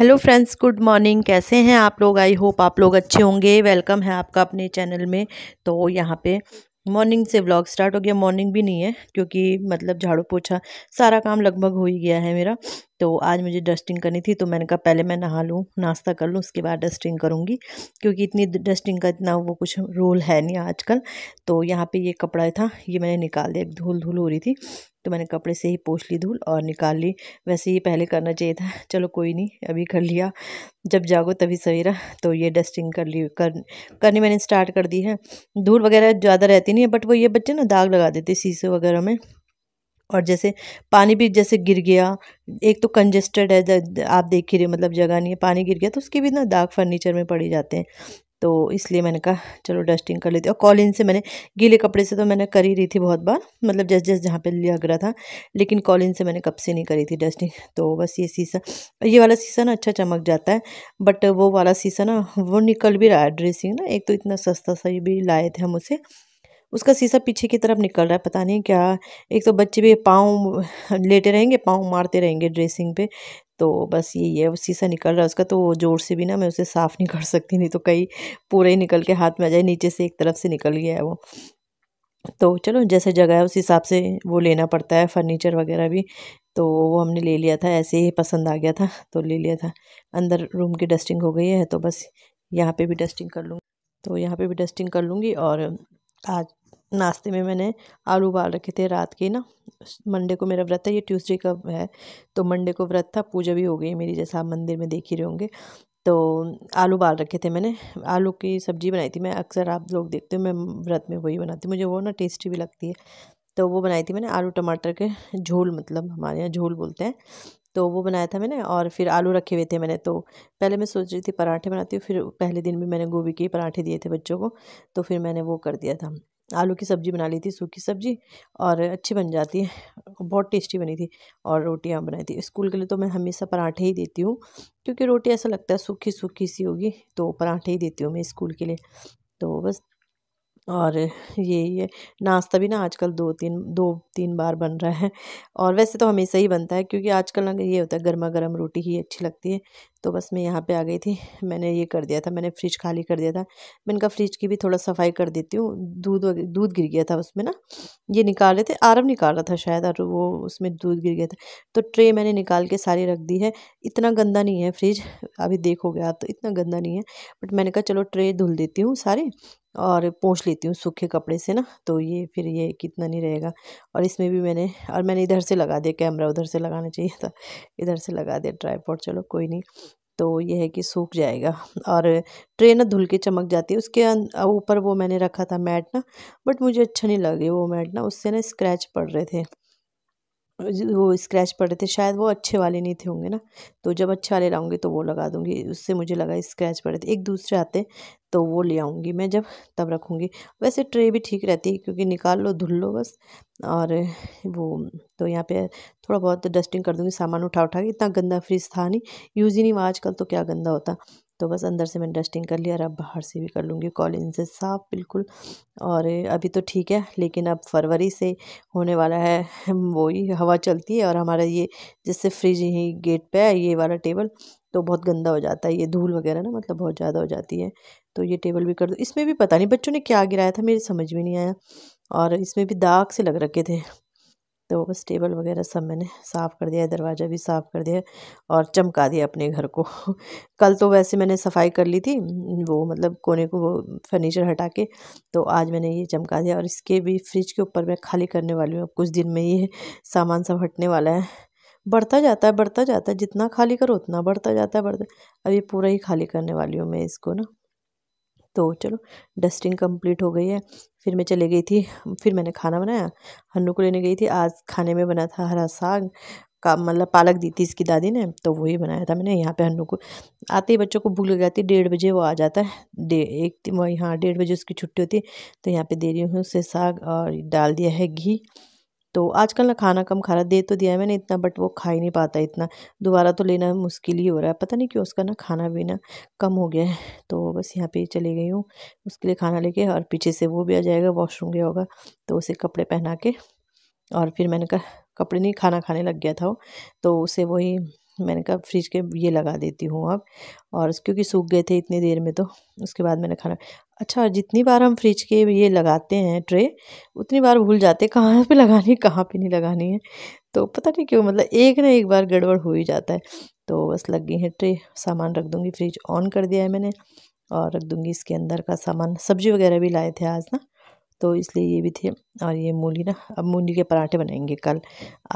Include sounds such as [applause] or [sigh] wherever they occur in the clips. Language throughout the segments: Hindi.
हेलो फ्रेंड्स गुड मॉर्निंग कैसे हैं आप लोग आई होप आप लोग अच्छे होंगे वेलकम है आपका अपने चैनल में तो यहाँ पे मॉर्निंग से व्लॉग स्टार्ट हो गया मॉर्निंग भी नहीं है क्योंकि मतलब झाड़ू पोछा सारा काम लगभग हो ही गया है मेरा तो आज मुझे डस्टिंग करनी थी तो मैंने कहा पहले मैं नहा लूँ नाश्ता कर लूँ उसके बाद डस्टिंग करूँगी क्योंकि इतनी डस्टिंग का इतना वो कुछ रोल है नहीं आजकल तो यहाँ पे ये कपड़ा था ये मैंने निकाल दिया धूल धूल हो रही थी तो मैंने कपड़े से ही पोछ ली धूल और निकाल ली वैसे ही पहले करना चाहिए था [laughs] चलो कोई नहीं अभी कर लिया जब जागो तभी सवेरा तो ये डस्टिंग कर ली कर करनी मैंने स्टार्ट कर दी है धूल वगैरह ज़्यादा रहती नहीं है बट वो ये बच्चे ना दाग लगा देते शीशे वगैरह में और जैसे पानी भी जैसे गिर गया एक तो कंजेस्टेड है आप देख ही रहे मतलब जगह नहीं है पानी गिर गया तो उसके भी ना दाग फर्नीचर में पड़े जाते हैं तो इसलिए मैंने कहा चलो डस्टिंग कर लेती और कॉलिन से मैंने गीले कपड़े से तो मैंने कर ही रही थी बहुत बार मतलब जैसे जैसे जहाँ पे लग रहा था लेकिन कॉलिन से मैंने कब से नहीं करी थी डस्टिंग तो बस ये शीशा ये वाला शीशा ना अच्छा चमक जाता है बट वो वाला शीशा ना वो निकल भी रहा है ड्रेसिंग ना एक तो इतना सस्ता सा भी लाए थे हम उसे उसका शीशा पीछे की तरफ निकल रहा है पता नहीं क्या एक तो बच्चे भी पाँव लेटे रहेंगे पाँव मारते रहेंगे ड्रेसिंग पे तो बस यही है उसी से निकल रहा है उसका तो ज़ोर से भी ना मैं उसे साफ़ नहीं कर सकती नहीं तो कहीं पूरे ही निकल के हाथ में आ जाए नीचे से एक तरफ से निकल गया है वो तो चलो जैसे जगह है उस हिसाब से वो लेना पड़ता है फर्नीचर वगैरह भी तो वो हमने ले लिया था ऐसे ही पसंद आ गया था तो ले लिया था अंदर रूम की डस्टिंग हो गई है तो बस यहाँ पे भी डस्टिंग कर लूँगी तो यहाँ पे भी डस्टिंग कर लूँगी और आज नाश्ते में मैंने आलू उबाल रखे थे रात के ना मंडे को मेरा व्रत है ये ट्यूसडे का है तो मंडे को व्रत था पूजा भी हो गई मेरी जैसा आप मंदिर में देख ही रहे होंगे तो आलू उबाल रखे थे मैंने आलू की सब्जी बनाई थी मैं अक्सर आप लोग देखते हो मैं व्रत में वही बनाती हूँ मुझे वो ना टेस्टी भी लगती है तो वो बनाई थी मैंने आलू टमाटर के झोल मतलब हमारे यहाँ झोल बोलते हैं तो वो बनाया था मैंने और फिर आलू रखे हुए थे मैंने तो पहले मैं सोच रही थी पराठे बनाती हूँ फिर पहले दिन भी मैंने गोभी के पराठे दिए थे बच्चों को तो फिर मैंने वो कर दिया था आलू की सब्ज़ी बना ली थी सूखी सब्ज़ी और अच्छी बन जाती है बहुत टेस्टी बनी थी और रोटियाँ बनाई थी स्कूल के लिए तो मैं हमेशा पराठे ही देती हूँ क्योंकि रोटी ऐसा लगता है सूखी सूखी सी होगी तो पराठे ही देती हूँ मैं स्कूल के लिए तो बस और ये ये नाश्ता भी ना आजकल दो तीन दो तीन बार बन रहा है और वैसे तो हमेशा ही बनता है क्योंकि आजकल ना ये होता है गर्मा गर्म रोटी ही अच्छी लगती है तो बस मैं यहाँ पे आ गई थी मैंने ये कर दिया था मैंने फ्रिज खाली कर दिया था मैं इनका फ्रिज की भी थोड़ा सफाई कर देती हूँ दूध दूध गिर गया था उसमें ना ये निकाल रहे थे आरम निकाल रहा था शायद और वो उसमें दूध गिर गया था तो ट्रे मैंने निकाल के सारी रख दी है इतना गंदा नहीं है फ्रिज अभी देखोगे आप तो इतना गंदा नहीं है बट मैंने कहा चलो ट्रे धुल देती हूँ सारे और पोछ लेती हूँ सूखे कपड़े से ना तो ये फिर ये कितना नहीं रहेगा और इसमें भी मैंने और मैंने इधर से लगा दिया कैमरा उधर से लगाना चाहिए था इधर से लगा दिया ट्राईपॉड चलो कोई नहीं तो ये है कि सूख जाएगा और ट्रे ना धुल के चमक जाती है उसके अं, ऊपर वो मैंने रखा था मैट ना बट मुझे अच्छा नहीं लगे वो मैट ना उससे ना स्क्रैच पड़ रहे थे वो स्क्रैच पड़े थे शायद वो अच्छे वाले नहीं थे होंगे ना तो जब अच्छे वाले लाऊंगी तो वो लगा दूंगी उससे मुझे लगा स्क्रैच पड़े थे एक दूसरे आते तो वो ले आऊंगी मैं जब तब रखूँगी वैसे ट्रे भी ठीक रहती है क्योंकि निकाल लो धुल लो बस और वो तो यहाँ पे थोड़ा बहुत डस्टिंग कर दूँगी सामान उठा उठा के इतना गंदा फ्रिज था नहीं यूज़ ही नहीं हुआ आजकल तो क्या गंदा होता तो बस अंदर से मैंने डस्टिंग कर लिया और अब बाहर से भी कर लूँगी कॉलिन से साफ बिल्कुल और अभी तो ठीक है लेकिन अब फरवरी से होने वाला है वही हवा चलती है और हमारा ये जिससे फ्रिज ही गेट पे है ये वाला टेबल तो बहुत गंदा हो जाता है ये धूल वगैरह ना मतलब बहुत ज़्यादा हो जाती है तो ये टेबल भी कर दो इसमें भी पता नहीं बच्चों ने क्या गिराया था मेरी समझ में नहीं आया और इसमें भी दाग से लग रखे थे तो बस टेबल वगैरह सब मैंने साफ़ कर दिया है दरवाज़ा भी साफ़ कर दिया और चमका दिया अपने घर को [laughs] कल तो वैसे मैंने सफाई कर ली थी वो मतलब कोने को वो फर्नीचर हटा के तो आज मैंने ये चमका दिया और इसके भी फ्रिज के ऊपर मैं खाली करने वाली हूँ अब कुछ दिन में ये सामान सब हटने वाला है बढ़ता जाता है बढ़ता जाता है जितना खाली करो उतना बढ़ता जाता है बढ़ता अभी पूरा ही खाली करने वाली हूँ मैं इसको ना तो चलो डस्टिंग कंप्लीट हो गई है फिर मैं चले गई थी फिर मैंने खाना बनाया हन्नू को लेने गई थी आज खाने में बना था हरा साग का मतलब पालक दी थी इसकी दादी ने तो वही बनाया था मैंने यहाँ पे हन्नू को आते ही बच्चों को भूख लग जाती है डेढ़ बजे वो आ जाता है डे एक यहाँ डेढ़ बजे उसकी छुट्टी होती है तो यहाँ पर दे रही हूँ उससे साग और डाल दिया है घी तो आजकल ना खाना कम खा रहा दे तो दिया है मैंने इतना बट वो खा ही नहीं पाता इतना दोबारा तो लेना मुश्किल ही हो रहा है पता नहीं क्यों उसका ना खाना पीना कम हो गया है तो बस यहाँ पे चली गई हूँ उसके लिए खाना लेके और पीछे से वो भी आ जाएगा वॉशरूम गया होगा तो उसे कपड़े पहना के और फिर मैंने कहा कपड़े नहीं खाना खाने लग गया था वो तो उसे वही मैंने कहा फ्रिज के ये लगा देती हूँ अब और क्योंकि सूख गए थे इतनी देर में तो उसके बाद मैंने खाना अच्छा जितनी बार हम फ्रिज के ये लगाते हैं ट्रे उतनी बार भूल जाते कहाँ पे लगानी है कहाँ पे नहीं लगानी है तो पता नहीं क्यों मतलब एक ना एक बार गड़बड़ हो ही जाता है तो बस लग गई है ट्रे सामान रख दूँगी फ्रिज ऑन कर दिया है मैंने और रख दूँगी इसके अंदर का सामान सब्जी वगैरह भी लाए थे आज ना तो इसलिए ये भी थे और ये मूली ना अब मूली के पराठे बनाएंगे कल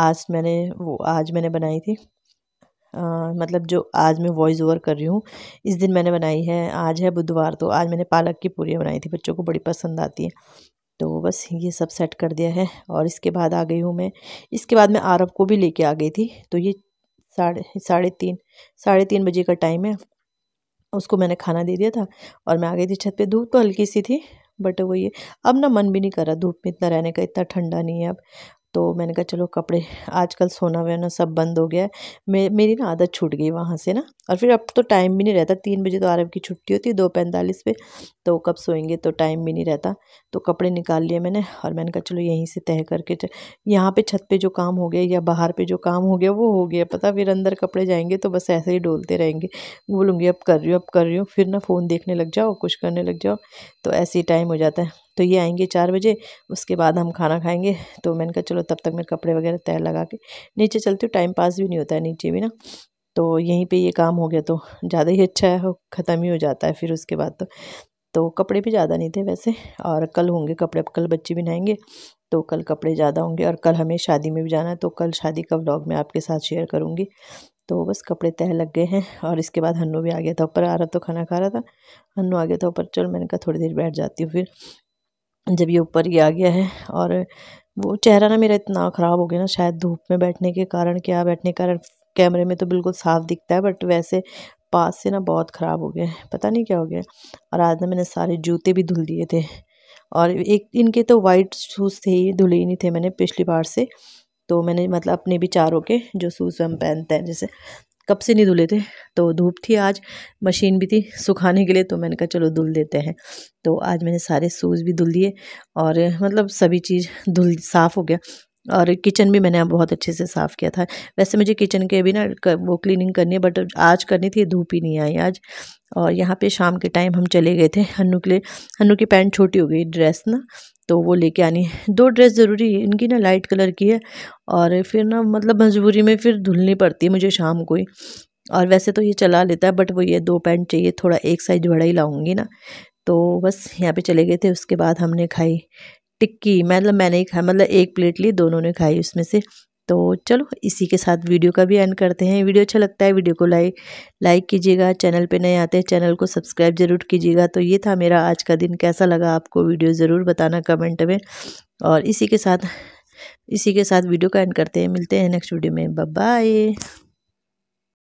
आज मैंने वो आज मैंने बनाई थी मतलब जो आज मैं वॉइस ओवर कर रही हूँ इस दिन मैंने बनाई है आज है बुधवार तो आज मैंने पालक की पूरी बनाई थी बच्चों को बड़ी पसंद आती है तो बस ये सब सेट कर दिया है और इसके बाद आ गई हूँ मैं इसके बाद मैं आरब को भी लेके आ गई थी तो ये साढ़े साढ़े तीन साढ़े तीन बजे का टाइम है उसको मैंने खाना दे दिया था और मैं आ गई थी छत पे धूप तो हल्की सी थी बट वो ये अब ना मन भी नहीं कर रहा धूप में इतना रहने का इतना ठंडा नहीं है अब तो मैंने कहा चलो कपड़े आजकल सोना वोना सब बंद हो गया है मे, मेरी ना आदत छूट गई वहाँ से ना और फिर अब तो टाइम भी नहीं रहता तीन बजे तो आरब की छुट्टी होती है दो पैंतालीस पे तो कब सोएंगे तो टाइम भी नहीं रहता तो कपड़े निकाल लिए मैंने और मैंने कहा चलो यहीं से तय करके यहाँ पे छत पे जो काम हो गया या बाहर पे जो काम हो गया वो हो गया पता फिर अंदर कपड़े जाएंगे तो बस ऐसे ही डोलते रहेंगे बोलूँगी अब कर रही हूँ अब कर रही हूँ फिर ना फ़ोन देखने लग जाओ कुछ करने लग जाओ तो ऐसे ही टाइम हो जाता है तो ये आएंगे चार बजे उसके बाद हम खाना खाएंगे तो मैंने कहा चलो तब तक मेरे कपड़े वगैरह तैयार लगा के नीचे चलती हूँ टाइम पास भी नहीं होता है नीचे भी ना तो यहीं पे ये काम हो गया तो ज़्यादा ही अच्छा है ख़त्म ही हो जाता है फिर उसके बाद तो तो कपड़े भी ज़्यादा नहीं थे वैसे और कल होंगे कपड़े कल बच्चे भी नहाएंगे तो कल कपड़े ज़्यादा होंगे और कल हमें शादी में भी जाना है तो कल शादी का व्लॉग मैं आपके साथ शेयर करूँगी तो बस कपड़े तह लग गए हैं और इसके बाद हन्नू भी आ गया था ऊपर आ रहा तो खाना खा रहा था हन्नू आ गया था ऊपर चल मैंने कहा थोड़ी देर बैठ जाती हूँ फिर जब ये ऊपर ही आ गया है और वो चेहरा ना मेरा इतना ख़राब हो गया ना शायद धूप में बैठने के कारण क्या बैठने के कारण कैमरे में तो बिल्कुल साफ़ दिखता है बट वैसे पास से ना बहुत ख़राब हो गया है पता नहीं क्या हो गया और आज ना मैंने सारे जूते भी धुल दिए थे और एक इनके तो वाइट शूज़ थे ही धुले ही नहीं थे मैंने पिछली बार से तो मैंने मतलब अपने भी चारों के जो शूज़ हम पहनते हैं जैसे कब से नहीं धुले थे तो धूप थी आज मशीन भी थी सुखाने के लिए तो मैंने कहा चलो धुल देते हैं तो आज मैंने सारे सूज भी धुल दिए और मतलब सभी चीज़ धुल साफ़ हो गया और किचन भी मैंने बहुत अच्छे से साफ़ किया था वैसे मुझे किचन के भी ना वो क्लीनिंग करनी है बट आज करनी थी धूप ही नहीं आई आज और यहाँ पे शाम के टाइम हम चले गए थे हन्नू के लिए हन्नू की पैंट छोटी हो गई ड्रेस ना तो वो लेके आनी है दो ड्रेस ज़रूरी है इनकी ना लाइट कलर की है और फिर ना मतलब मजबूरी में फिर धुलनी पड़ती है मुझे शाम को ही और वैसे तो ये चला लेता है बट वो ये दो पैंट चाहिए थोड़ा एक साइज बड़ा ही लाऊँगी ना तो बस यहाँ पे चले गए थे उसके बाद हमने खाई टिक्की मतलब मैंने ही खाया मतलब एक प्लेट ली दोनों ने खाई उसमें से तो चलो इसी के साथ वीडियो का भी एंड करते हैं वीडियो अच्छा लगता है वीडियो को लाइक लाइक कीजिएगा चैनल पे नए आते हैं चैनल को सब्सक्राइब ज़रूर कीजिएगा तो ये था मेरा आज का दिन कैसा लगा आपको वीडियो ज़रूर बताना कमेंट में और इसी के साथ इसी के साथ वीडियो का एंड करते हैं मिलते हैं नेक्स्ट वीडियो में बाय